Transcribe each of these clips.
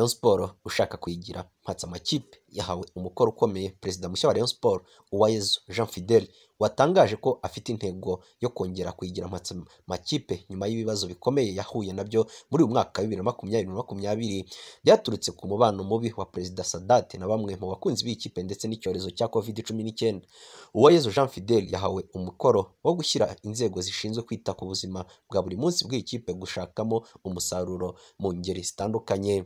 Rayon Sports ushaka kuyigira mpatse amakipe yahawe umukoro ukomeye perezida mushya wa Rayon Sports Uwayezu Jean Fidele watangaje ko afite intego yo kongera kuyigira mpatse makipe nyuma y'ibibazo bikomeye yahuye nabyo muri uyu mwaka wa bibiri na makumyabiri na makumyabiri byaturutse ku mubano mubi wa perezida Sadate na bamwe mu bakunzi b'ikipe ndetse n'icyorezo cya covid cumi n'icyenda Uwayezu Jean Fidele yahawe umukoro wo gushyira inzego zishinzwe kwita ku buzima bwa buri munsi bw'ikipe gushakamo umusaruro mu ngeri zitandukanye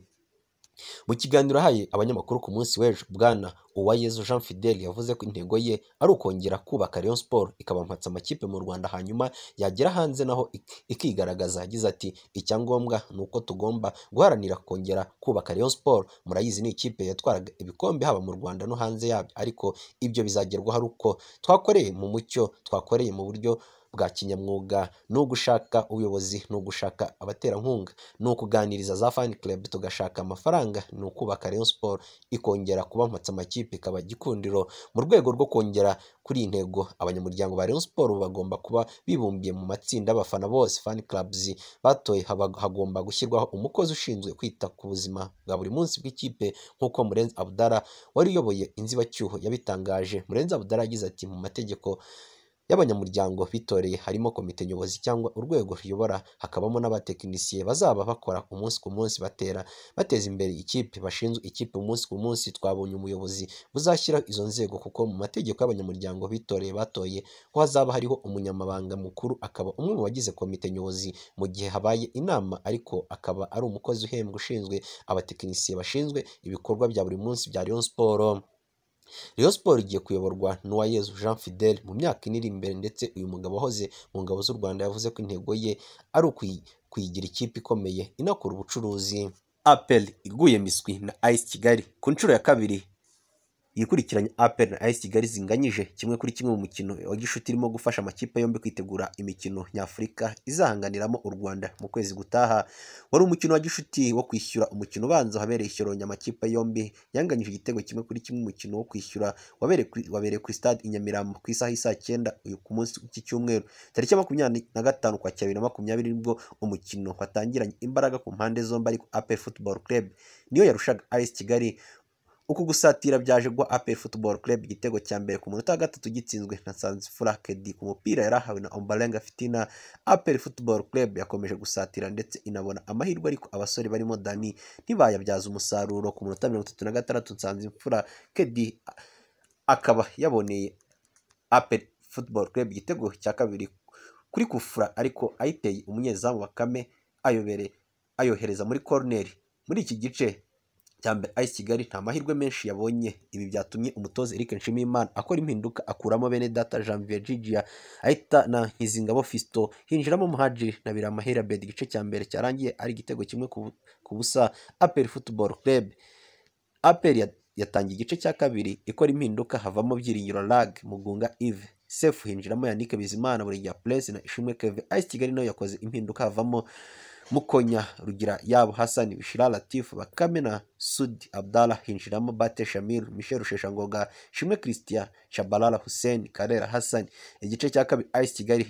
mu kiganiro yahaye abanyamakuru ku munsi w'ejo bwana uwayezu jean fidele yavuze ko intego ye ari ukongera kubaka rayon sport ikabampatsa amakipe mu rwanda hanyuma yagera hanze naho ikigaragaza yagize ati icyangombwa ni uko tugomba guharanira kongera kubaka rayon sport murayizi ni ikipe yatwaraga ibikombe haba mu rwanda no hanze yabyo ariko ibyo bizagerwaho ari uko twakoreye mu mucyo twakoreye mu buryo bwa kinyamwuga ni ugushaka ubuyobozi ni ugushaka abaterankunga ni ukuganiriza za fani club tugashaka amafaranga ni ukubaka Rayon Sport ikongera kubamutsa amakipe ikaba gikundiro mu rwego rwo kongera kuri iyi ntego abanyamuryango ba Rayon Sport bagomba kuba bibumbiye mu matsinda abafana bose fan clubs batoye hagomba gushyirwaho umukozi ushinzwe kwita ku buzima bwa buri munsi bw'ikipe nk'uko Murenzi Abdara wari uyoboye inzibacyuho yabitangaje Murenzi Abdara yagize ati mu mategeko y'abanyamuryango bitoreye harimo komite nyobozi cyangwa urwego ruyobora hakabamo n'abatekinisiye bazaba bakora umunsi ku munsi batera bateza imbere ikipe bashinzwe ikipe umunsi ku munsi twabonye umuyobozi buzashyira izo nzego kuko mu mategeko y'abanyamuryango bitoreye batoye ko hazaba hariho umunyamabanga mukuru akaba umwe mu bagize komite nyobozi mu gihe habaye inama ariko akaba ari umukozi uhembwa ushinzwe abatekinisiye bashinzwe ibikorwa bya buri munsi bya Rayon Sport. Rayon Sports igiye kuyoborwa Nuwayezu Jean Fidele mu myaka iri imbere ndetse uyu mugabo wahoze mu ngabo z'u Rwanda yavuze ko intego ye ari kuyigira ikipe ikomeye inakora ubucuruzi. Apple iguye miswi na Ice Kigali ku nshuro ya kabiri yikurikiranye aperi na ayesi kigali zinganyije kimwe kuri kimwe mu mukino wa gishuti irimo gufasha amakipe yombi kwitegura imikino nyafurika izahanganiramo u rwanda mu kwezi gutaha wari umukino wa gishuti wo kwishyura umukino ubanza wabereye ishyoronye amakipe yombi yanganyije igitego kimwe kuri kimwe umukino wo kwishyura wabereye ku stade i nyamirambo ku isaha y'isaa cyenda uyu ku munsi w'iki cyumweru tariki ya makumyabiri na gatanu kwa bibiri na makumyabiri nibwo umukino watangiranye imbaraga ku mpande zombi ariko aperi Football Club niyo yarushaga ayesi kigali uku gusatira byaje guha aperi futuboro kurebu igitego cya mbere ku munota wa gatatu gitsinzwe na sanzi furakedi ku mupira yari na ombarenga fitina aperi Football Club yakomeje gusatira ndetse inabona amahirwe ariko abasore barimo dani ntibayabyaza umusaruro ku munota mirongo itatu na gatandatu nsanze furakedi akaba yaboneye aperi Football Club igitego cya kabiri kuri kufura ariko ayiteye umunyezamu bakame ayobereye ayohereza muri koroneri muri iki gice cya mbere AS Kigali nta mahirwe menshi yabonye ibi byatumye umutoza Eric Nshimiyimana akora impinduka akuramo bene data Janvier Gigia ahita na Nkizingabo Fisto hinjiramo Muhaji na Biramahera Bed igice cya mbere cyarangiye ari igitego kimwe ku busa Apel Football Club Apel yatangiye igice cya kabiri ikora impinduka havamo byiringiro lag mugunga Yves Sefu hinjiramo Yannick Bizimana buri gihe Press na Ishimwe Kevin AS Kigali nayo yakoze impinduka havamo mukonya rugira yabo hasani bishira latifu bakamena sudi abdallah hinjiramo bate shamil michel rusheshangoga shimwe christian shabalala hussein karera hasani igice cya kabiri ice kigali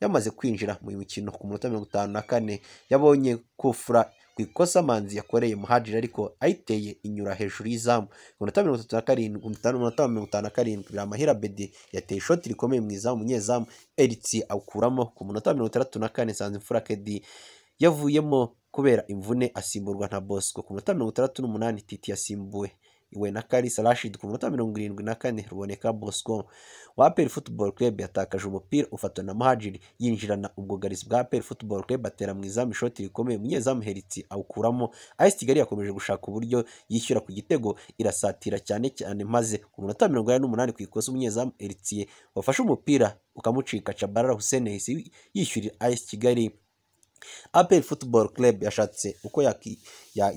yamaze kwinjira mu mukino ku munota mirongo itanu na kane yabonye kufura ku ikosa manzi yakoreye muhajiri ariko ayiteye inyura hejuru y'izamu ku minota mirongo itatu na karindwi umunota wa mirongo itanu na karindwi biramahira bedi yateye ishoti rikomeye mu izamu umunyezamu eritsi awukuramo ku munota mirongo itandatu na kane sanzimfura kedi yavuyemo kubera imvune asimburwa na Bosco ku munota mirongo itandatu n'umunani Titi yasimbuwe iwe na Kalisa Rashid ku munota mirongo irindwi na kane ruboneka Bosco wa APR Football Club yatakaje umupira ufatwa na Muhajiri yinjirana ubwugarizi bwa APR Football Club atera mu izamu ishoti rikomeye umunyezamu Heritsi awukuramo AS Kigali yakomeje gushaka uburyo yishyura ku gitego irasatira cyane cyane maze ku munota mirongo ine n'umunani ku ikosa umunyezamu Heritsi wafashe umupira ukamucika Chabarara Hussein yishyurira AS Kigali aperi futuboro kerebe yashatse uko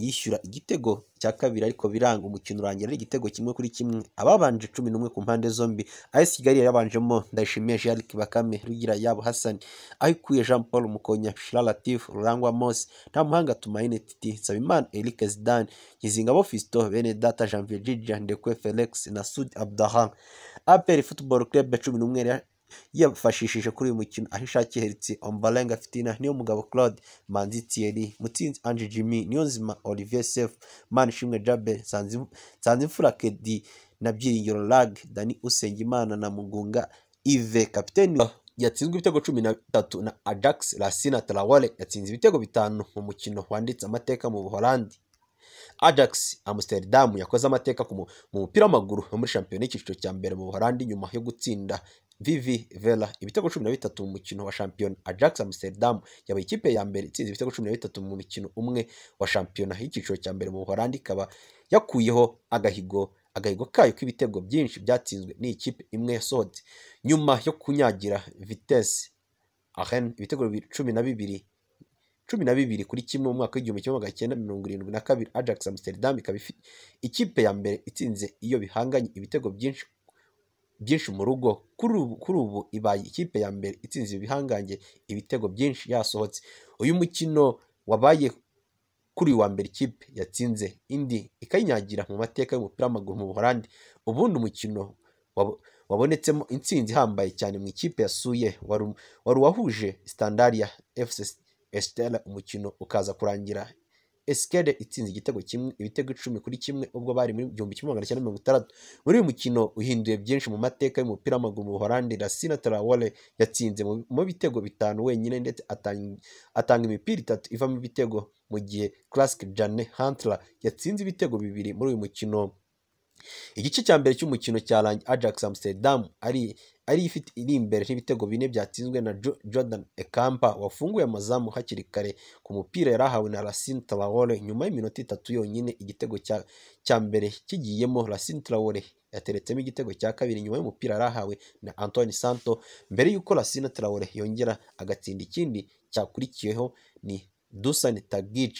yishyura igitego cya kabiri ariko biranga umukino urangira ari igitego kimwe kuri kimwe ababanje cumi n'umwe ku mpande zombi ayesi kigali yabanjemo ndayishimiye jarike bakame rugira yabo hasani aho jean paul mukonya shiraratif rurangwa mose nta muhanga tumayine titi nsabimana eric zidane nkizingabo fisito bene data janvier jija ndekwe felix na sud abdahan aperi futuboro kerebe cumi n'umwe yifashishije kuri uyu mukino aho ishakiye Heriti Ombalenga Fitina Niyomugabo Claude Manzi Thierry Mutsinzi Ange Jimmy Niyonzima Olivier Sefu Manishimwe Jabe Nsanzimfura Kedi na Byiringiro Lag Dani Usengimana na Mugunga Yves kapiteni yatsinzwe ibitego cumi na bitatu na Ajax Lassina Traore yatsinze ibitego bitanu mu mukino wanditse amateka mu Buholandi Ajax Amsterdam yakoze amateka mu mupira w'amaguru muri shampiyona y'icyiciro cya mbere mu Buholandi nyuma yo gutsinda vivi vera ibitego cumi na bitatu mu mukino wa shampiyona ajax amsterdam yaba ikipe ya mbere itsinze ibitego cumi na bitatu mu mukino umwe wa shampiyona y'icyiciro cya mbere mu buholandi ikaba yakuyeho agahigo agahigo kayo k'ibitego byinshi byatsinzwe n'ikipe imwe ya nyuma yo kunyagira vitesi ahen ibitego cumi na bibiri cumi na bibiri kuri kimwe mu mwaka w'igihumbi kimwe magana cyenda mirongo irindwi na kabiri ajax amsterdam ikaba ikipe ya mbere itsinze iyo bihanganye ibitego byinshi byinshi mu rugo kuri ubu ibaye ikipe ya mbere itsinze ibihangange ibitego byinshi yasohotse uyu mukino wabaye kuri uyu wa mbere ikipe yatsinze indi ikayinyagira mu mateka y'umupira w'amaguru mu buholandi ubundi umukino wabonetsemo intsinzi ihambaye cyane mu ikipe yasuye wari uwahuje sitandariya efuse esitera umukino ukaza kurangira esikede itsinze igitego kimwe ibitego icumi kuri kimwe ubwo bari muri igihumbi kimwe magana cyenda mirongo itandatu muri uyu mukino uhinduye byinshi mu mateka y'umupira w'amaguru mu buholandi rasina tarawore yatsinze mu bitego bitanu wenyine ndetse atanga imipira itatu ivamo ibitego mu gihe classic jane hantla yatsinze ibitego bibiri muri uyu mukino igice cya mbere cy'umukino cyarangiye ajax amsterdam ari ari ifite iri imbere n'ibitego bine byatsinzwe na Jordan Ekampa wafunguye amazamu hakiri kare ku mupira yari ahawe na Racine Traore nyuma y'iminota itatu yonyine igitego cya mbere kigiyemo Racine Traore yateretsemo igitego cya kabiri nyuma y'umupira yari ahawe na Antoine Santo mbere y'uko Racine Traore yongera agatsinda ikindi cyakurikiyeho ni Dusan Tagic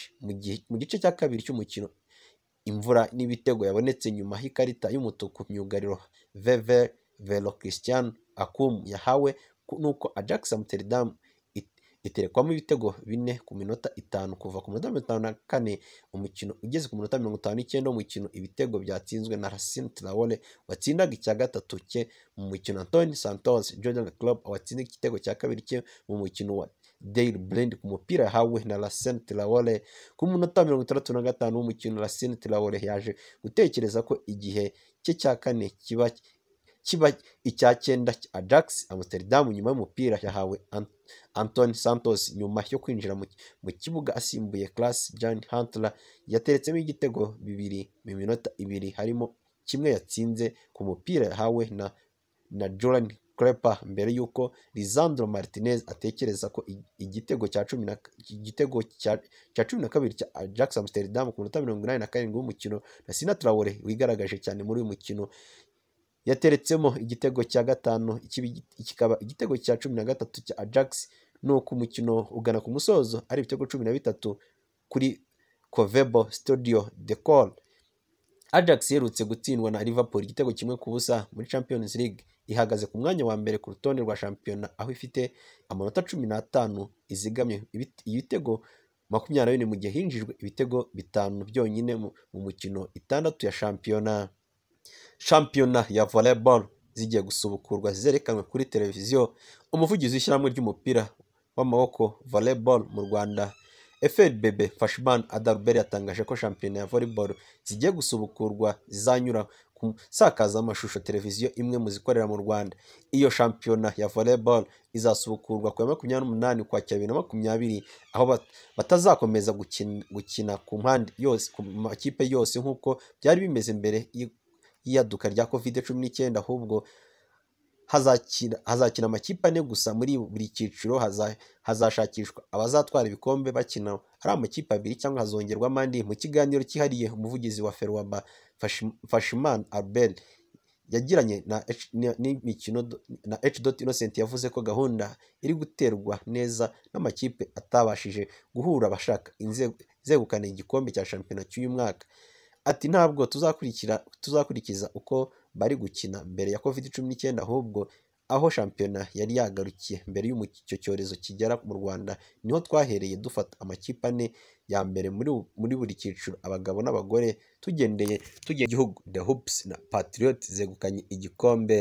mu gice cya kabiri cy'umukino imvura n'ibitego yabonetse nyuma y'ikarita y'umutuku myugariro veve. velo christian acum yahawe nuko ajax amsterdam iterekwamo ibitego bine ku minota itanu kuva ku minota mirongo itanu na kane umukino ugeze ku minota mirongo itanu n'icyenda umukino ibitego byatsinzwe na Racine Traore watsindaga icya gatatu cye mu mukino Antoni Santos Jordan Club watsinda igitego cya kabiri cye mu mukino wa Daily Blend ku mupira yahawe na Racine Traore ku minota mirongo itandatu na gatanu w'umukino Racine Traore yaje gutekereza ko igihe cye cya kane kiba kiba icya cyenda Ajax Amsterdam nyuma y'umupira yahawe Anthony Santos nyuma yo kwinjira mu kibuga asimbuye Class John Huntelaar yateretsemo igitego bibiri mu minota ibiri harimo kimwe yatsinze ku mupira yahawe na na Jordan Klepa mbere y'uko Lisandro Martinez atekereza ko igitego cya cumi na igitego cya cumi na kabiri cya Ajax Amsterdam ku minota mirongo inani na karindwi w'umukino na Sina wigaragaje cyane muri uyu mukino yateretsemo igitego cya gatanu kikaba igitego cya cumi na gatatu cya ajax nuko umukino ugana ku musozo ari ibitego cumi na bitatu kuri covebo studio de call ajax iherutse gutsindwa na liverpool igitego kimwe ku busa muri champions league ihagaze ku mwanya wa mbere ku rutonde rwa shampiyona aho ifite amanota cumi n'atanu izigamye ibitego makumyabiri na bine mu gihe hinjijwe ibitego bitanu byonyine mu mukino itandatu ya shampiyona shampiyona ya voleboro zigiye gusubukurwa zerekanwe kuri televiziyo umuvugizi w'ishyirahamwe ry'umupira w'amaboko voleboro mu rwanda bebe fashibani adaruberi yatangaje ko shampiyona ya voleboro zigiye gusubukurwa zizanyura ku nsakazamashusho televiziyo imwe mu zikorera mu rwanda iyo shampiyona ya voleboro izasubukurwa ku ya makumyabiri n'umunani kwa bibiri na makumyabiri aho batazakomeza gukina ku mpande yose ku makipe yose nk'uko byari bimeze mbere y'iyaduka rya kovide cumi n'icyenda ahubwo hazakina amakipe ane gusa muri buri cyiciro hazashakishwa abazatwara ibikombe bakina ari amakipe abiri cyangwa hazongerwamo andi mu kiganiro cyihariye umuvugizi wa ferwaba fashimani albert yagiranye n'imikino na h dot innocent yavuze ko gahunda iri guterwa neza n'amakipe atabashije guhura abashaka inzegukana igikombe cya shampiyona cy'uyu mwaka Ati “Ntabwo tuzakurikiza uko bari gukina mbere ya Covid cumi n'icyenda ahubwo aho shampiyona yari yagarukiye mbere y'uko icyo cyorezo kigera mu Rwanda niho twahereye dufata amakipe ane ya mbere muri buri cyiciro abagabo n'abagore tugendeye tugiye igihugu The Hoops na Patriot zegukanye igikombe.